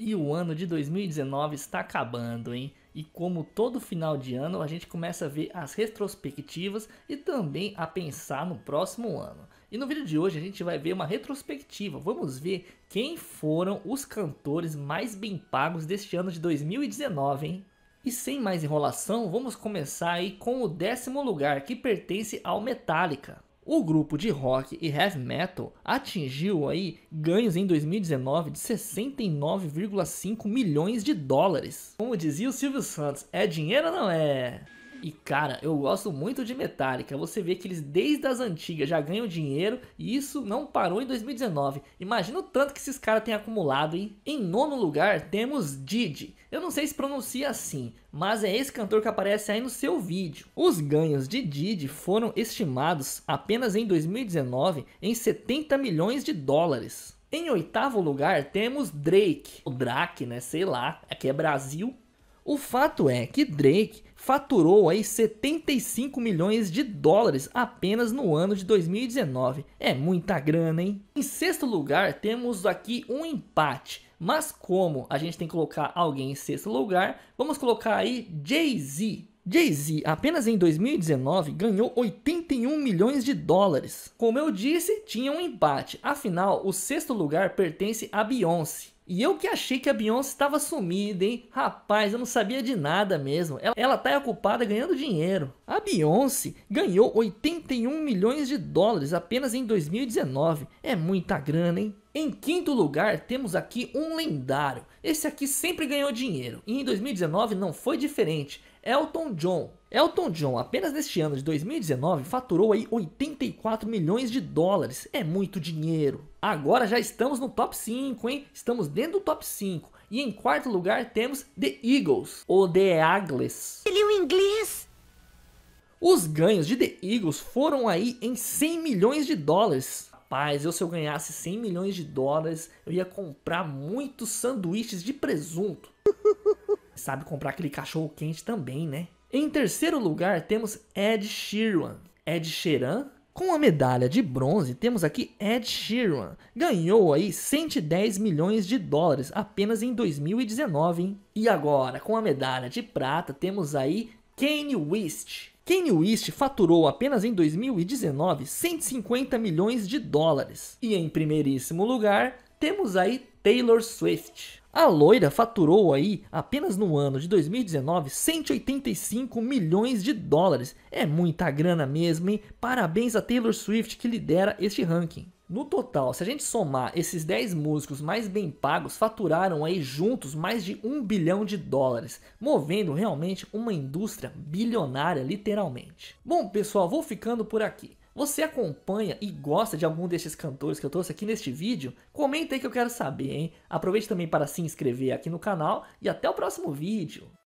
E o ano de 2019 está acabando, hein? E como todo final de ano, a gente começa a ver as retrospectivas e também a pensar no próximo ano. E no vídeo de hoje a gente vai ver uma retrospectiva. Vamos ver quem foram os cantores mais bem pagos deste ano de 2019, hein? E sem mais enrolação, vamos começar aí com o décimo lugar que pertence ao Metallica. O grupo de rock e heavy metal atingiu aí ganhos em 2019 de 69,5 milhões de dólares. Como dizia o Silvio Santos, é dinheiro ou não é? E cara, eu gosto muito de Metallica. Você vê que eles desde as antigas já ganham dinheiro e isso não parou em 2019. Imagina o tanto que esses caras têm acumulado, hein? Em nono lugar temos Didi. Eu não sei se pronuncia assim, mas é esse cantor que aparece aí no seu vídeo. Os ganhos de Didi foram estimados apenas em 2019 em 70 milhões de dólares. Em oitavo lugar temos Drake, o Drake, né? Sei lá, aqui é Brasil. O fato é que Drake faturou aí 75 milhões de dólares apenas no ano de 2019. É muita grana, hein? Em sexto lugar, temos aqui um empate. Mas como a gente tem que colocar alguém em sexto lugar, vamos colocar aí Jay-Z. Jay-Z, apenas em 2019, ganhou 81 milhões de dólares. Como eu disse, tinha um empate. Afinal, o sexto lugar pertence a Beyoncé. E eu que achei que a Beyoncé estava sumida, hein? Rapaz, eu não sabia de nada mesmo. Ela, ela tá ocupada ganhando dinheiro. A Beyoncé ganhou 81 milhões de dólares apenas em 2019. É muita grana, hein? Em quinto lugar, temos aqui um lendário. Esse aqui sempre ganhou dinheiro e em 2019 não foi diferente. Elton John Elton John, apenas neste ano de 2019, faturou aí 84 milhões de dólares. É muito dinheiro. Agora já estamos no top 5, hein? Estamos dentro do top 5. E em quarto lugar temos The Eagles, ou The Eagles. Ele é o inglês? Os ganhos de The Eagles foram aí em 100 milhões de dólares. Rapaz, eu se eu ganhasse 100 milhões de dólares, eu ia comprar muitos sanduíches de presunto. Sabe comprar aquele cachorro quente também, né? Em terceiro lugar, temos Ed Sheeran. Ed Sheeran, com a medalha de bronze, temos aqui Ed Sheeran. Ganhou aí 110 milhões de dólares apenas em 2019, hein? E agora, com a medalha de prata, temos aí Kanye West. Kanye West faturou apenas em 2019 150 milhões de dólares. E em primeiríssimo lugar, temos aí Taylor Swift. A loira faturou aí, apenas no ano de 2019, 185 milhões de dólares. É muita grana mesmo, hein? Parabéns a Taylor Swift que lidera este ranking. No total, se a gente somar esses 10 músicos mais bem pagos, faturaram aí juntos mais de 1 bilhão de dólares, movendo realmente uma indústria bilionária, literalmente. Bom, pessoal, vou ficando por aqui. Você acompanha e gosta de algum desses cantores que eu trouxe aqui neste vídeo? Comenta aí que eu quero saber, hein? Aproveite também para se inscrever aqui no canal e até o próximo vídeo.